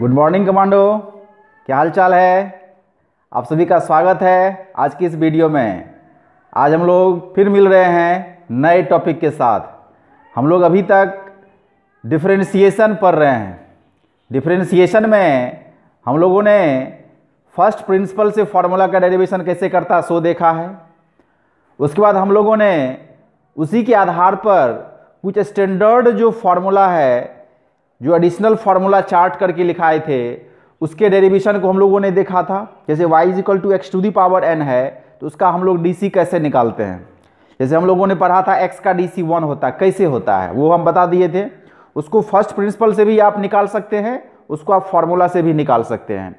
good morning commando क्या हाल चाल है आप सभी का स्वागत है आज की इस वीडियो में आज हम लोग फिर मिल रहे हैं नए टॉपिक के साथ हम लोग अभी तक डिफ्रेंसीसन पढ़ रहे हैं डिफ्रेंसीशन में हम लोगों ने फर्स्ट प्रिंसिपल से फार्मूला का डेरिवेशन कैसे करता सो देखा है उसके बाद हम लोगों ने उसी के आधार पर कुछ स्टैंडर्ड जो फार्मूला है जो एडिशनल फार्मूला चार्ट करके लिखाए थे उसके डेरिवेशन को हम लोगों ने देखा था जैसे y is equal to x to the power n है तो उसका हम लोग डी कैसे निकालते हैं जैसे हम लोगों ने पढ़ा था एक्स का डी सी वन होता है कैसे होता है वो हम बता दिए थे उसको फर्स्ट प्रिंसिपल से भी आप निकाल सकते हैं उसको आप फार्मूला से भी निकाल सकते हैं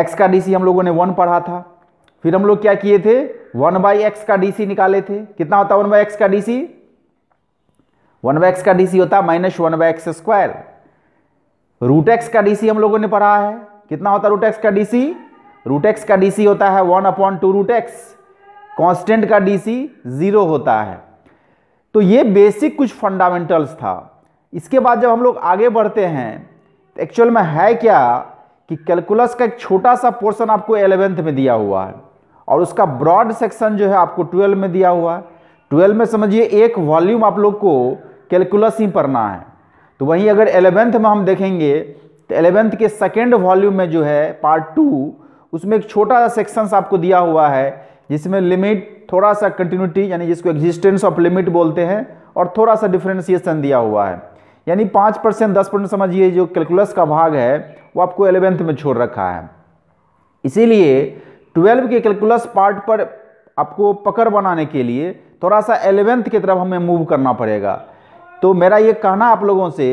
एक्स का डी सी हम लोगों ने वन पढ़ा था फिर हम लोग क्या किए थे वन बाई एक्स का डी सी निकाले थे कितना होता है वन बाई एक्स का D C one by x का डी सी होता है minus one by x square root x का डी सी हम लोगों ने पढ़ा है कितना होता है रूट एक्स का डीसी रूट एक्स का डी सी होता है one upon two root x constant का डी सी जीरो होता है तो ये बेसिक कुछ फंडामेंटल्स था इसके बाद जब हम लोग आगे बढ़ते हैं तो एक्चुअल में है क्या कि कैलकुलस का एक छोटा सा पोर्शन आपको एलेवेंथ में दिया हुआ है और उसका ब्रॉड सेक्शन जो है आपको ट्वेल्व में दिया हुआ है ट्वेल्व में समझिए एक वॉल्यूम आप लोग को कैलकुलस ही पढ़ना है तो वहीं अगर एलेवेंथ में हम देखेंगे तो एलेवेंथ के सेकेंड वॉल्यूम में जो है पार्ट टू उसमें एक छोटा सा सेक्शंस आपको दिया हुआ है जिसमें लिमिट थोड़ा सा कंटिन्यूटी यानी जिसको एग्जिस्टेंस ऑफ लिमिट बोलते हैं और थोड़ा सा डिफ्रेंसिएसन दिया हुआ है यानी पाँच परसेंट दस परसेंट समझिए जो कैलकुलस का भाग है वो आपको एलेवेंथ में छोड़ रखा है इसीलिए ट्वेल्व के कैलकुलस पार्ट पर आपको पकड़ बनाने के लिए थोड़ा सा एलेवेंथ की तरफ हमें मूव करना पड़ेगा तो मेरा ये कहना आप लोगों से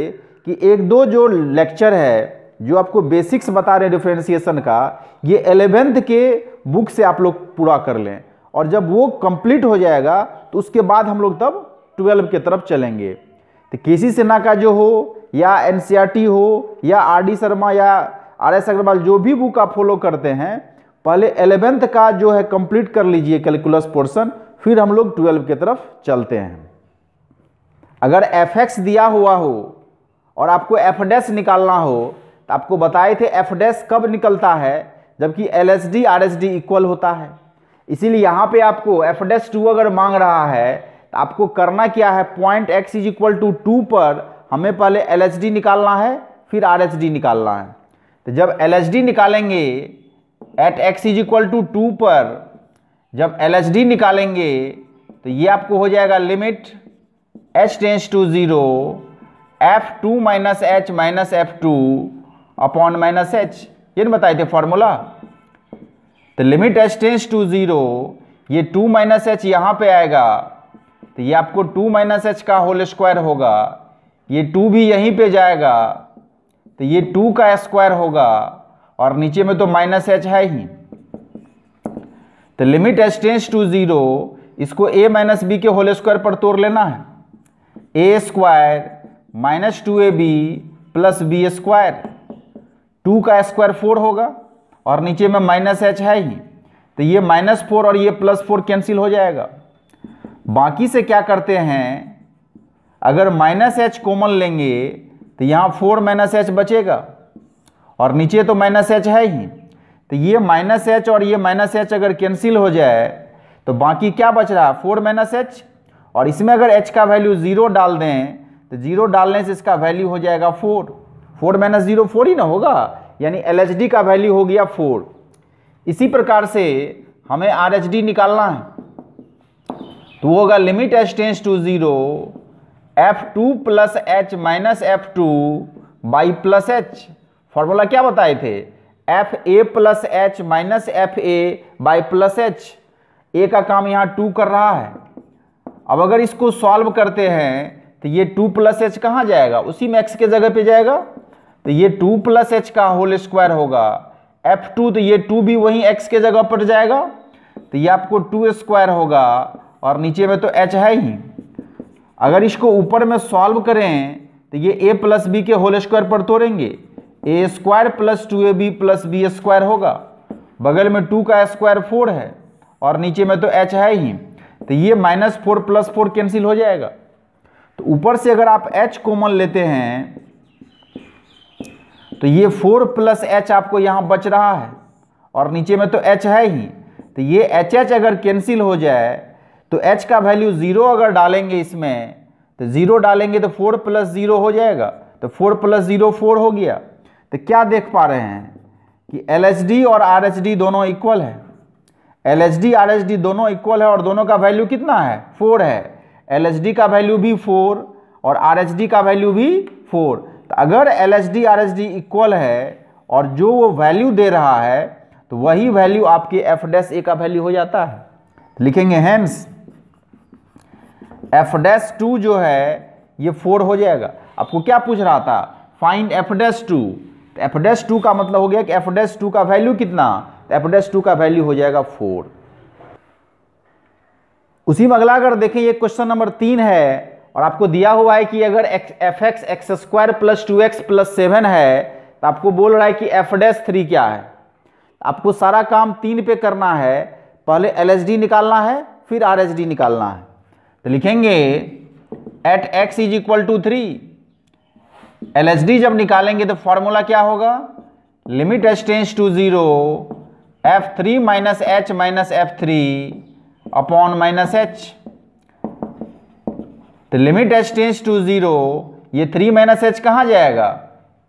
कि एक दो जो लेक्चर है जो आपको बेसिक्स बता रहे हैं डिफ्रेंसिएसन का ये एलेवेंथ के बुक से आप लोग पूरा कर लें और जब वो कंप्लीट हो जाएगा तो उसके बाद हम लोग तब ट्वेल्व के तरफ चलेंगे तो सी सेना का जो हो या एन e हो या आर डी शर्मा या आर एस अग्रवाल जो भी बुक आप फॉलो करते हैं पहले एलेवेंथ का जो है कंप्लीट कर लीजिए कैलकुलस पोर्सन फिर हम लोग ट्वेल्व की तरफ चलते हैं अगर एफ एक्स दिया हुआ हो और आपको एफ डैस निकालना हो तो आपको बताए थे एफ कब निकलता है जबकि L S D R S D equal होता है इसीलिए यहाँ पे आपको एफ डैस टू अगर मांग रहा है तो आपको करना क्या है point x is equal to two पर हमें पहले एल एच डी निकालना है फिर आर एच डी निकालना है तो जब एल एच डी निकालेंगे at x is equal to two पर जब एल निकालेंगे तो ये आपको हो जाएगा limit H tends to zero F two minus H minus F two upon minus h ये बताए थे फॉर्मूला तो limit H tends to zero ये टू माइनस एच यहाँ पर आएगा तो ये आपको टू माइनस एच का होल स्क्वायर होगा ये टू भी यहीं पे जाएगा तो ये टू का स्क्वायर होगा और नीचे में तो माइनस एच है ही तो limit H tends to zero इसको ए माइनस बी के होल स्क्वायर पर तोड़ लेना है a square minus two A B plus B square two का स्क्वायर फोर होगा और नीचे में माइनस एच है ही तो ये माइनस फोर और ये प्लस फोर कैंसिल हो जाएगा बाकी से क्या करते हैं अगर माइनस एच कॉमन लेंगे तो यहाँ फोर माइनस एच बचेगा और नीचे तो माइनस एच है ही तो ये माइनस एच और ये माइनस एच अगर कैंसिल हो जाए तो बाकी क्या बच रहा है फोर माइनस एच और इसमें अगर एच का वैल्यू जीरो डाल दें तो जीरो डालने से इसका वैल्यू हो जाएगा four four minus zero four ही ना होगा यानी एल का वैल्यू हो गया फोर इसी प्रकार से हमें आर निकालना है तो होगा limit H tends to zero F two plus H minus F two by plus H formula क्या बताए थे F A plus H minus F A by plus h ए का काम यहाँ टू कर रहा है अब अगर इसको सॉल्व करते हैं तो ये टू प्लस एच कहाँ जाएगा उसी में एक्स के जगह पे जाएगा तो ये टू प्लस एच का होल स्क्वायर होगा एफ टू तो ये टू भी वहीं एक्स के जगह पर जाएगा तो ये आपको टू स्क्वायर होगा और नीचे में तो एच है ही अगर इसको ऊपर में सॉल्व करें तो ये ए प्लस बी के होल स्क्वायर पर तोड़ेंगे a square plus two A B plus B square होगा बगल में टू का स्क्वायर फोर है और नीचे में तो एच है ही तो ये minus four plus four cancel हो जाएगा तो ऊपर से अगर आप एच कॉमन लेते हैं तो ये फोर प्लस एच आपको यहाँ बच रहा है और नीचे में तो एच है ही तो ये एच एच अगर कैंसिल हो जाए तो एच का वैल्यू ज़ीरो अगर डालेंगे इसमें तो ज़ीरो डालेंगे तो फोर प्लस ज़ीरो हो जाएगा तो फोर प्लस ज़ीरो फोर हो गया तो क्या देख पा रहे हैं कि एल और आर दोनों इक्वल है एल एच दोनों इक्वल है और दोनों का वैल्यू कितना है फोर है एल का वैल्यू भी फोर और आर का वैल्यू भी फोर तो अगर एल एच इक्वल है और जो वो वैल्यू दे रहा है तो वही वैल्यू आपके एफ डैश ए का वैल्यू हो जाता है लिखेंगे हैंस एफ डैश टू जो है ये फोर हो जाएगा आपको क्या पूछ रहा था फाइंड एफ डैश टू तो एफ डैस टू का मतलब हो गया कि एफ डैस टू का वैल्यू कितना तो एफ डैस टू का वैल्यू हो जाएगा फोर उसी में अगला अगर देखें ये क्वेश्चन नंबर तीन है और आपको दिया हुआ है कि अगर f x x square plus two x plus seven है तो आपको बोल रहा है कि एफ डैस थ्री क्या है आपको सारा काम तीन पे करना है पहले एल निकालना है फिर आर निकालना है तो लिखेंगे at x is equal to three D जब निकालेंगे तो फॉर्मूला क्या होगा limit H tends to zero F three minus H minus F three upon minus h तो limit H tends to zero ये थ्री माइनस एच कहाँ जाएगा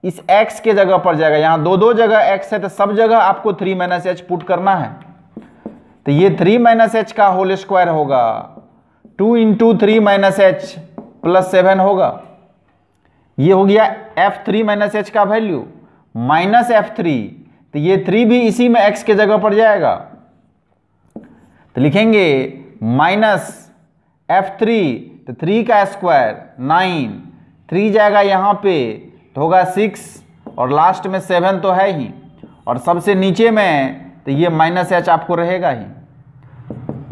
इस x के जगह पर जाएगा यहाँ दो दो जगह x है तो सब जगह आपको थ्री माइनस एच पुट करना है तो ये थ्री माइनस एच का होल स्क्वायर होगा two into three minus h plus seven होगा ये हो गया एफ थ्री माइनस एच का वैल्यू माइनस एफ थ्री तो ये थ्री भी इसी में एक्स के जगह पड़ जाएगा तो लिखेंगे माइनस एफ थ्री तो थ्री का स्क्वायर नाइन थ्री जाएगा यहाँ पे तो होगा सिक्स और लास्ट में सेवन तो है ही और सबसे नीचे में तो ये माइनस एच आपको रहेगा ही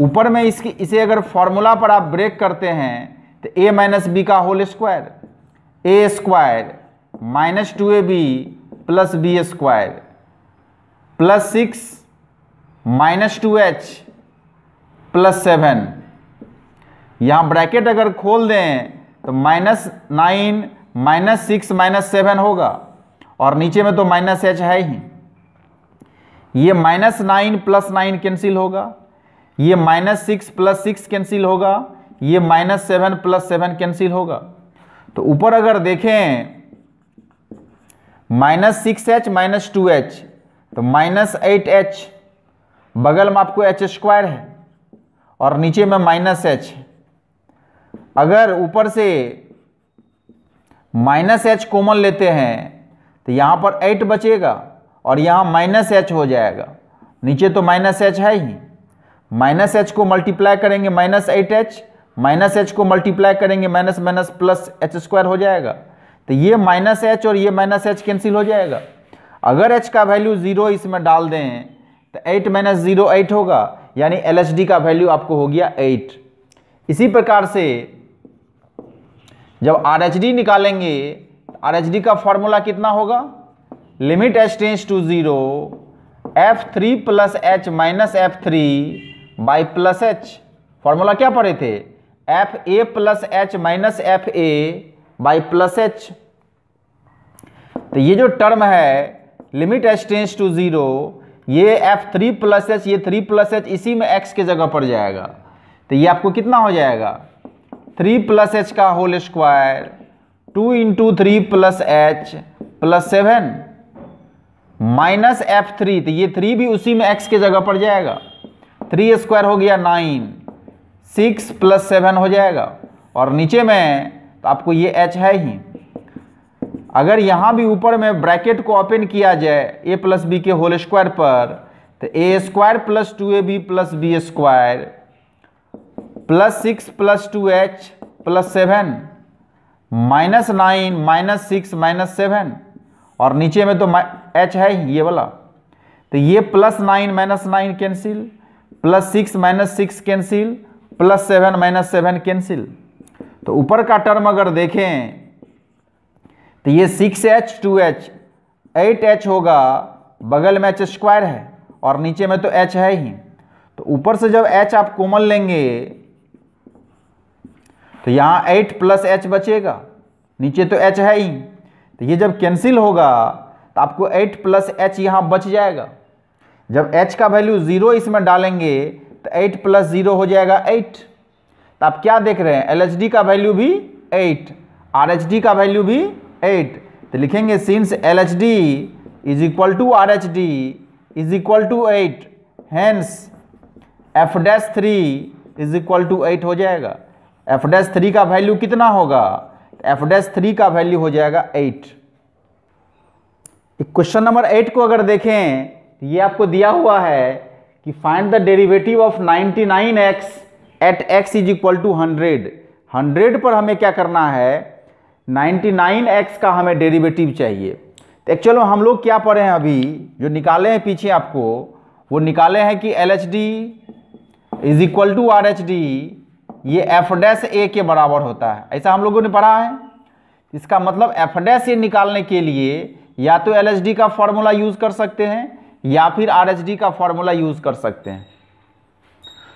ऊपर में इसकी इसे अगर फॉर्मूला पर आप ब्रेक करते हैं तो ए माइनस बी का whole square A square minus two A B plus B square plus six minus two H plus seven यहाँ ब्रैकेट अगर खोल दें तो minus nine minus six minus seven होगा और नीचे में तो माइनस एच है ही ये minus nine plus nine cancel होगा ये minus six plus six cancel होगा ये minus seven plus seven cancel होगा तो ऊपर अगर देखें minus six H minus two H तो माइनस एट एच बगल में आपको एच स्क्वायर है और नीचे में माइनस एच अगर ऊपर से माइनस एच कॉमन लेते हैं तो यहाँ पर एट बचेगा और यहाँ माइनस एच हो जाएगा नीचे तो माइनस एच है ही माइनस एच को मल्टीप्लाई करेंगे minus eight H minus H को मल्टीप्लाई करेंगे minus minus plus H square हो जाएगा तो ये माइनस एच और ये माइनस एच कैंसिल हो जाएगा अगर एच का वैल्यू जीरो इसमें डाल दें तो एट माइनस जीरो एट होगा यानी एल का वैल्यू आपको हो गया एट इसी प्रकार से जब आर निकालेंगे तो आर का फॉर्मूला कितना होगा limit H tends to zero F three plus H minus F three by plus H formula क्या पढ़े थे F A plus H minus F A by plus H तो ये जो टर्म है limit H tends to zero ये F three plus H ये three plus H इसी में एक्स के जगह पड़ जाएगा तो ये आपको कितना हो जाएगा थ्री प्लस एच का whole square two into three plus H plus seven minus F three तो ये थ्री भी उसी में एक्स के जगह पड़ जाएगा थ्री स्क्वायर हो गया नाइन सिक्स प्लस सेवन हो जाएगा और नीचे में तो आपको ये एच है ही अगर यहाँ भी ऊपर में ब्रैकेट को ओपन किया जाए ए प्लस बी के होल स्क्वायर पर तो A square plus two A B plus B square plus six plus two H plus seven minus nine minus six minus seven और नीचे में तो एच है ही ये वाला तो ये plus nine minus nine cancel plus six minus six cancel plus seven minus seven cancel तो ऊपर का टर्म अगर देखें तो ये six H two H eight H होगा बगल में एच स्क्वायर है और नीचे में तो एच है ही तो ऊपर से जब एच आप कोमल लेंगे तो यहाँ एट प्लस एच बचेगा नीचे तो एच है ही तो ये जब कैंसिल होगा तो आपको एट प्लस एच यहाँ बच जाएगा जब एच का वैल्यू ज़ीरो इसमें डालेंगे तो एट प्लस ज़ीरो हो जाएगा एट तो आप क्या देख रहे हैं एल का वैल्यू भी एट आर का वैल्यू भी एट तो लिखेंगे since L H D is equal to R H D is equal to eight hence F dash three is equal to eight हो जाएगा एफ डैश थ्री का value कितना होगा एफ डैश थ्री का value हो जाएगा एट क्वेश्चन नंबर एट को अगर देखें ये आपको दिया हुआ है कि find the derivative of 99x at x is equal to hundred hundred पर हमें क्या करना है 99x का हमें डेरिवेटिव चाहिए तो एक्चुअल हम लोग क्या पढ़े हैं अभी जो निकाले हैं पीछे आपको वो निकाले हैं कि L H D is equal to R H D ये एफ डैस ए के बराबर होता है ऐसा हम लोगों ने पढ़ा है इसका मतलब एफ डैस ए निकालने के लिए या तो एल एच डी का फॉर्मूला यूज़ कर सकते हैं या फिर आर का फॉर्मूला यूज़ कर सकते हैं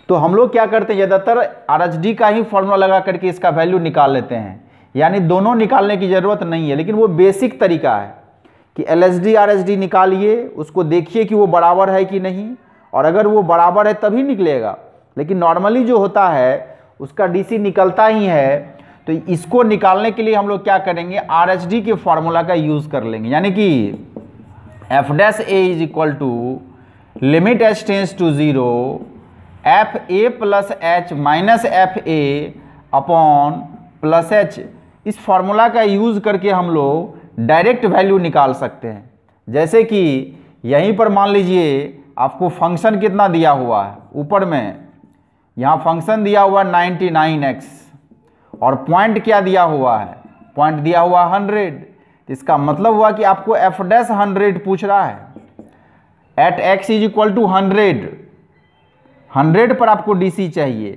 तो हम लोग क्या करते हैं ज़्यादातर आर का ही फॉर्मूला लगा करके इसका वैल्यू निकाल लेते हैं यानी दोनों निकालने की ज़रूरत नहीं है लेकिन वो बेसिक तरीका है कि L S D R S D निकालिए उसको देखिए कि वो बराबर है कि नहीं और अगर वो बराबर है तभी निकलेगा लेकिन नॉर्मली जो होता है उसका डीसी निकलता ही है तो इसको निकालने के लिए हम लोग क्या करेंगे आर एच डी के फॉर्मूला का यूज़ कर लेंगे यानी कि F dash A is equal to limit H tends to zero F A plus H minus F A upon plus H इस फार्मूला का यूज़ करके हम लोग डायरेक्ट वैल्यू निकाल सकते हैं जैसे कि यहीं पर मान लीजिए आपको फंक्शन कितना दिया हुआ है ऊपर में यहाँ फंक्शन दिया हुआ नाइन्टी नाइन एक्स और पॉइंट क्या दिया हुआ है पॉइंट दिया हुआ हंड्रेड तो इसका मतलब हुआ कि आपको एफ डैश हंड्रेड पूछ रहा है at x is equal to hundred hundred पर आपको डीसी चाहिए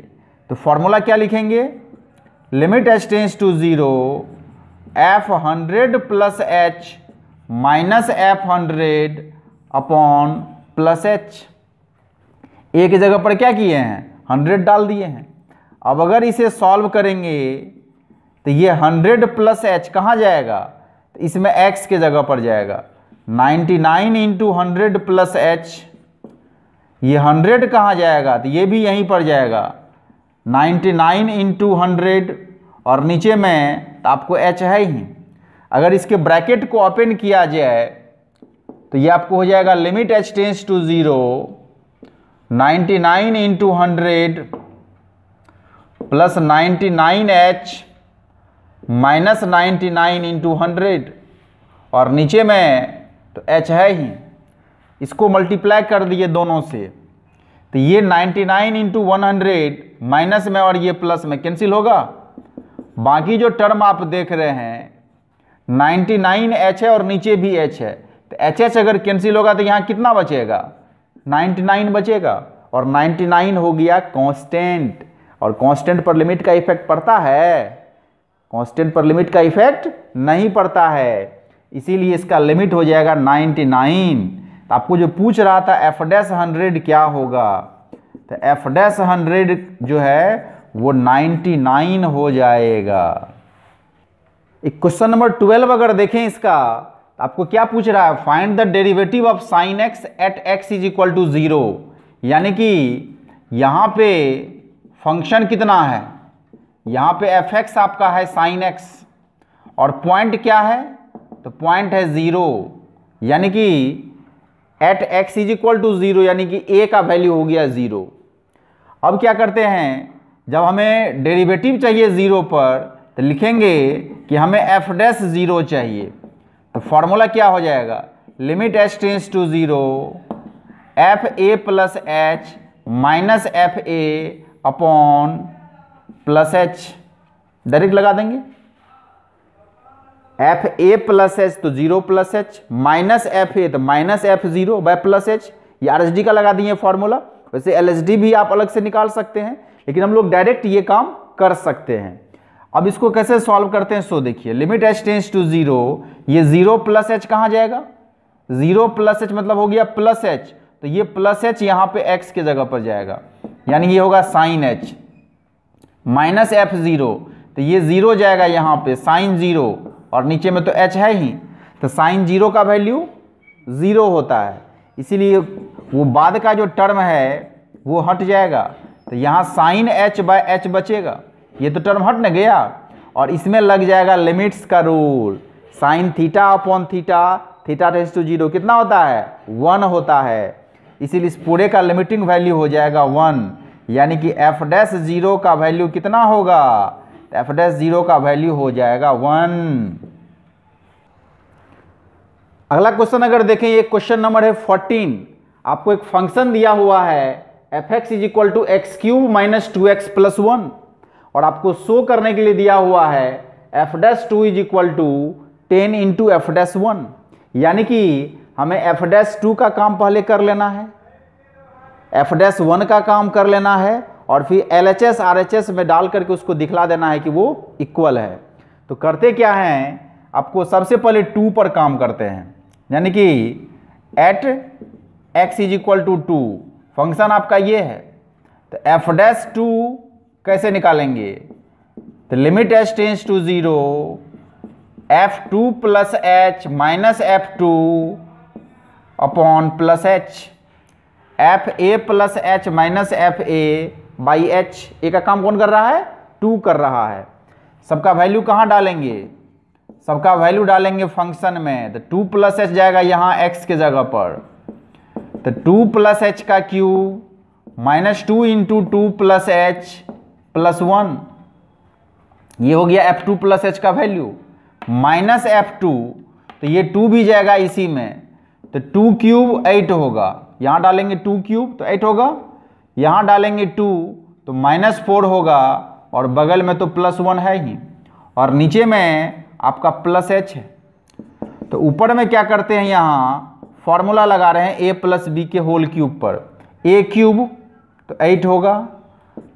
तो फॉर्मूला क्या लिखेंगे limit H tends to zero F hundred plus H minus F hundred upon plus H एक जगह पर क्या किए हैं हंड्रेड डाल दिए हैं अब अगर इसे सॉल्व करेंगे तो ये हंड्रेड प्लस एच कहाँ जाएगा इसमें x के जगह पर जाएगा 99 nine into hundred plus H ये 100 कहाँ जाएगा तो ये भी यहीं पर जाएगा 99 नाइन इंटू हंड्रेड और नीचे में तो आपको h है ही अगर इसके ब्रैकेट को ओपन किया जाए तो ये आपको हो जाएगा limit h tends to zero ninety nine into hundred plus ninety nine H minus ninety nine into hundred और नीचे में तो एच है ही इसको मल्टीप्लाई कर दिए दोनों से तो ये ninety nine into one hundred minus में और ये प्लस में कैंसिल होगा बाकी जो टर्म आप देख रहे हैं नाइन्टी नाइन एच है और नीचे भी एच है तो एच एच अगर कैंसिल होगा तो यहाँ कितना बचेगा नाइन्टी नाइन बचेगा और नाइन्टी नाइन हो गया कांस्टेंट और कांस्टेंट पर लिमिट का इफेक्ट पड़ता है कांस्टेंट पर लिमिट का इफेक्ट नहीं पड़ता है इसीलिए इसका लिमिट हो जाएगा 99 तो आपको जो पूछ रहा था एफ डैस हंड्रेड क्या होगा तो एफ डैस हंड्रेड जो है वो 99 हो जाएगा एक क्वेश्चन नंबर ट्वेल्व अगर देखें इसका तो आपको क्या पूछ रहा है find the derivative of sine X at x is equal to zero यानी कि यहाँ पे फंक्शन कितना है यहाँ पे एफ एक्स आपका है साइन एक्स और पॉइंट क्या है तो पॉइंट है ज़ीरो यानी कि at x is equal to zero यानी कि ए का वैल्यू हो गया ज़ीरो अब क्या करते हैं जब हमें डेरिवेटिव चाहिए ज़ीरो पर तो लिखेंगे कि हमें एफ डैश ज़ीरो चाहिए तो फार्मूला क्या हो जाएगा limit H tends to zero F A plus H minus F A upon plus H direct लगा देंगे एफ ए प्लस एच तो zero plus H minus F A तो minus F zero by plus H ये R का लगा दिए formula वैसे L भी आप अलग से निकाल सकते हैं लेकिन हम लोग डायरेक्ट ये काम कर सकते हैं अब इसको कैसे सॉल्व करते हैं सो देखिए limit H tends to zero ये जीरो प्लस एच कहाँ जाएगा जीरो प्लस एच मतलब हो गया प्लस एच तो ये प्लस एच यहाँ पे एक्स के जगह पर जाएगा यानी ये होगा sine H minus F zero तो ये ज़ीरो जाएगा यहाँ पे साइन ज़ीरो और नीचे में तो एच है ही तो साइन ज़ीरो का वैल्यू ज़ीरो होता है इसीलिए वो बाद का जो टर्म है वो हट जाएगा तो यहाँ साइन एच बाय एच बचेगा ये तो टर्म हट न गया और इसमें लग जाएगा लिमिट्स का rule sine theta upon theta theta tends to zero कितना होता है वन होता है इसीलिए इस पूरे का लिमिटिंग वैल्यू हो जाएगा वन यानी कि एफ डैस ज़ीरो का वैल्यू कितना होगा एफ डैस ज़ीरो का वैल्यू हो जाएगा वन अगला क्वेश्चन अगर देखें ये क्वेश्चन नंबर है फोर्टीन आपको एक फंक्शन दिया हुआ है F X is equal to X cube minus two x plus one और आपको शो करने के लिए दिया हुआ है F dash two is equal to ten into F dash one यानी कि हमें एफ डैस टू का काम पहले कर लेना है एफ डैश वन का काम कर लेना है और फिर L H S R H S में डाल करके उसको दिखला देना है कि वो इक्वल है तो करते क्या हैं आपको सबसे पहले टू पर काम करते हैं यानी कि at x is equal to two function आपका ये है तो एफ डैश टू कैसे निकालेंगे तो limit H tends to zero F two plus H minus F two upon plus H F A plus H minus F A by H ए का काम कौन कर रहा है टू कर रहा है सबका वैल्यू कहाँ डालेंगे सबका वैल्यू डालेंगे फंक्शन में तो टू प्लस एच जाएगा यहाँ एक्स के जगह पर तो टू प्लस एच का cube minus two into two plus H plus one ये हो गया एफ टू प्लस एच का वैल्यू माइनस एफ टू तो ये टू भी जाएगा इसी में तो टू क्यूब एट होगा यहाँ डालेंगे टू क्यूब तो एट होगा यहाँ डालेंगे टू तो माइनस फोर होगा और बगल में तो प्लस वन है ही और नीचे में आपका प्लस एच है तो ऊपर में क्या करते हैं यहाँ फॉर्मूला लगा रहे हैं ए प्लस बी के होल क्यूब पर ए क्यूब तो एट होगा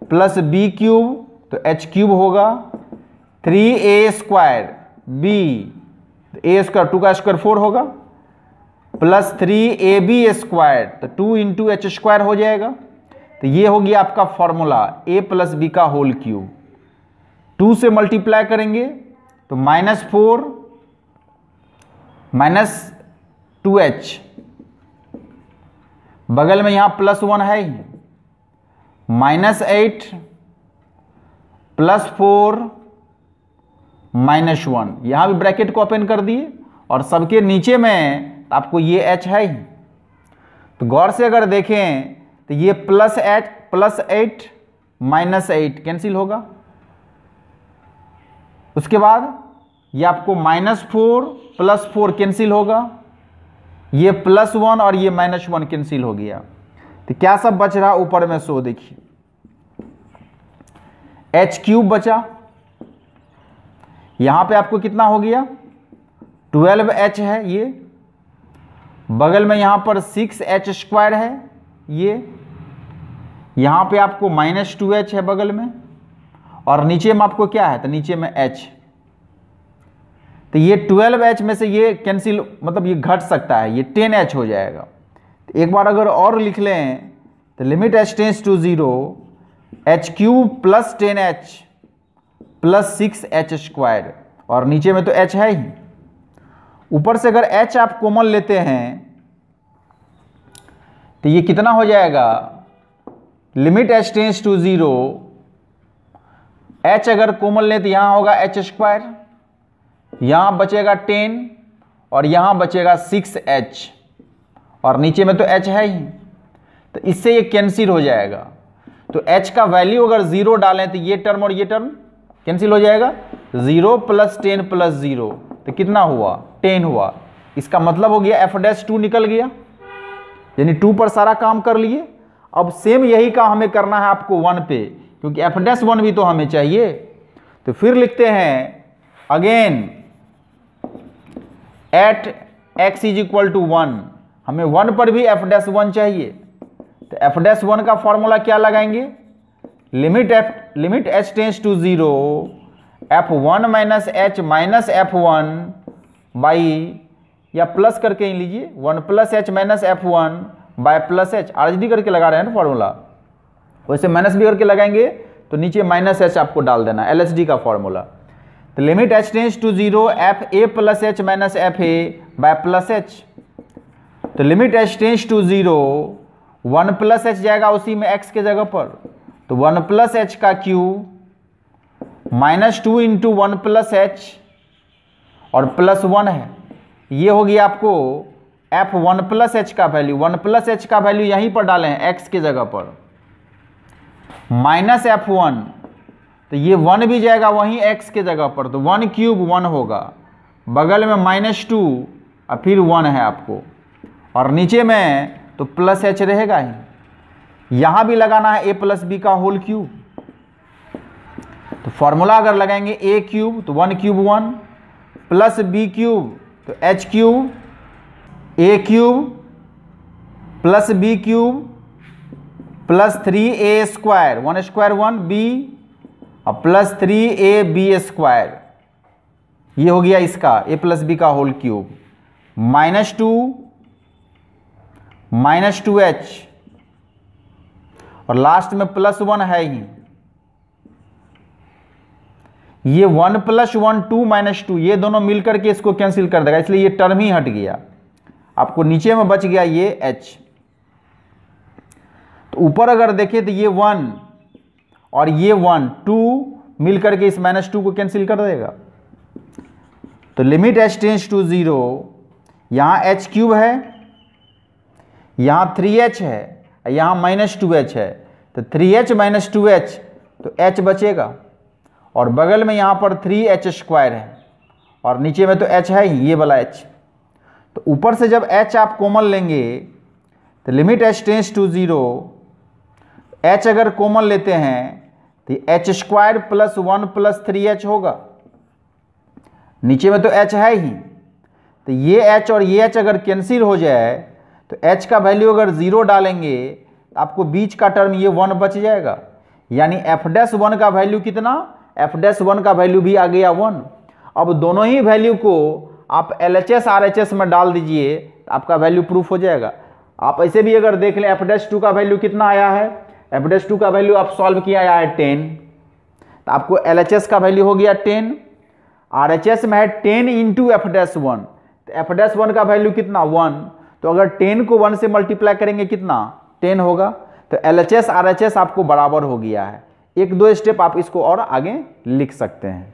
प्लस बी क्यूब तो एच क्यूब होगा थ्री ए स्क्वायर बी तो ए स्क्वायर टू का स्क्वायर फोर होगा plus three A B square तो टू इंटू एच स्क्वायर हो जाएगा तो ये हो गया आपका फॉर्मूला ए प्लस बी का होल क्यूब टू से मल्टीप्लाई करेंगे तो minus four minus two H बगल में यहां प्लस वन है ही minus eight plus four minus one यहां भी ब्रैकेट को ओपन कर दिए और सबके नीचे में तो आपको ये एच है ही तो गौर से अगर देखें तो ये plus H plus eight minus eight cancel होगा उसके बाद ये आपको minus four plus four cancel होगा ये प्लस वन और ये माइनस वन कैंसिल हो गया तो क्या सब बच रहा ऊपर में सो देखिए एच क्यूब बचा यहां पे आपको कितना हो गया ट्वेल्व एच है ये बगल में यहाँ पर सिक्स एच स्क्वायर है ये यहाँ पे आपको माइनस टू एच है बगल में और नीचे में आपको क्या है तो नीचे में एच तो ये ट्वेल्व एच में से ये कैंसिल मतलब ये घट सकता है ये टेन एच हो जाएगा तो एक बार अगर और लिख लें तो limit H tends to zero H cube plus ten H plus six H square और नीचे में तो एच है ही ऊपर से अगर एच आप कोमल लेते हैं तो ये कितना हो जाएगा limit H tends to zero H अगर कोमल लें तो यहाँ होगा एच स्क्वायर यहाँ बचेगा टेन और यहाँ बचेगा सिक्स एच और नीचे में तो एच है ही तो इससे ये कैंसिल हो जाएगा तो एच का वैल्यू अगर ज़ीरो डालें तो ये टर्म और ये टर्म कैंसिल हो जाएगा zero plus ten plus zero तो कितना हुआ टेन हुआ इसका मतलब हो गया एफ डैश टू निकल गया यानी टू पर सारा काम कर लिए अब सेम यही काम हमें करना है आपको वन पे क्योंकि एफ डैश वन भी तो हमें चाहिए तो फिर लिखते हैं again at x is equal to one हमें वन पर भी एफ डैश वन चाहिए तो एफ डैश वन का फॉर्मूला क्या लगाएंगे limit F limit H tends to zero F one minus H minus F one by या प्लस करके ही लीजिए one plus H minus F one by plus H R D करके लगा रहे हैं ना फॉर्मूला वैसे माइनस भी करके लगाएंगे तो नीचे माइनस एच आपको डाल देना एल एच डी का फॉर्मूला तो limit H tends to zero F A plus H minus F A by plus H तो limit H tends to zero one plus H जाएगा उसी में एक्स के जगह पर तो वन प्लस एच का cube minus two into one plus H और प्लस वन है ये होगी आपको एफ वन प्लस एच का वैल्यू वन प्लस एच का वैल्यू यहीं पर डालें एक्स की जगह पर माइनस एफ वन तो ये वन भी जाएगा वहीं एक्स के जगह पर तो वन क्यूब वन होगा बगल में माइनस टू और फिर वन है आपको और नीचे में तो प्लस एच रहेगा ही यहाँ भी लगाना है ए प्लस बी का होल क्यूब तो फॉर्मूला अगर लगाएंगे ए क्यूब तो one cube one plus B cube तो H cube A cube plus B cube plus three A square one square one B और plus three A B square ये हो गया इसका ए प्लस बी का whole cube minus two minus two H और last में plus one है ही ये one plus one two minus two ये दोनों मिलकर के इसको कैंसिल कर देगा इसलिए ये टर्म ही हट गया आपको नीचे में बच गया ये एच तो ऊपर अगर देखें तो ये वन और ये वन टू मिलकर के इस माइनस टू को कैंसिल कर देगा तो limit H tends to zero यहाँ एच क्यूब है यहाँ थ्री एच है यहाँ माइनस टू एच है तो three H minus two H तो एच बचेगा और बगल में यहाँ पर थ्री एच स्क्वायर है और नीचे में तो एच है ही ये वाला एच तो ऊपर से जब एच आप कोमल लेंगे तो limit H tends to zero H अगर कोमल लेते हैं तो H square plus one plus three H होगा नीचे में तो एच है ही तो ये एच और ये एच अगर कैंसिल हो जाए तो एच का वैल्यू अगर ज़ीरो डालेंगे आपको बीच का टर्म ये वन बच जाएगा यानी एफ डैस वन का वैल्यू कितना एफ डैस वन का वैल्यू भी आ गया वन अब दोनों ही वैल्यू को आप L H S R H S में डाल दीजिए आपका वैल्यू प्रूफ हो जाएगा आप ऐसे भी अगर देख लें एफ डैस टू का वैल्यू कितना आया है एफ डैस टू का वैल्यू आप सॉल्व किया आया है टेन तो आपको एल एच एस का वैल्यू हो गया टेन आर एच एस में है ten into F dash one तो एफ डैस वन का वैल्यू कितना वन तो अगर टेन को वन से मल्टीप्लाई करेंगे कितना टेन होगा तो L H S R H S आपको बराबर हो गया है एक दो स्टेप आप इसको और आगे लिख सकते हैं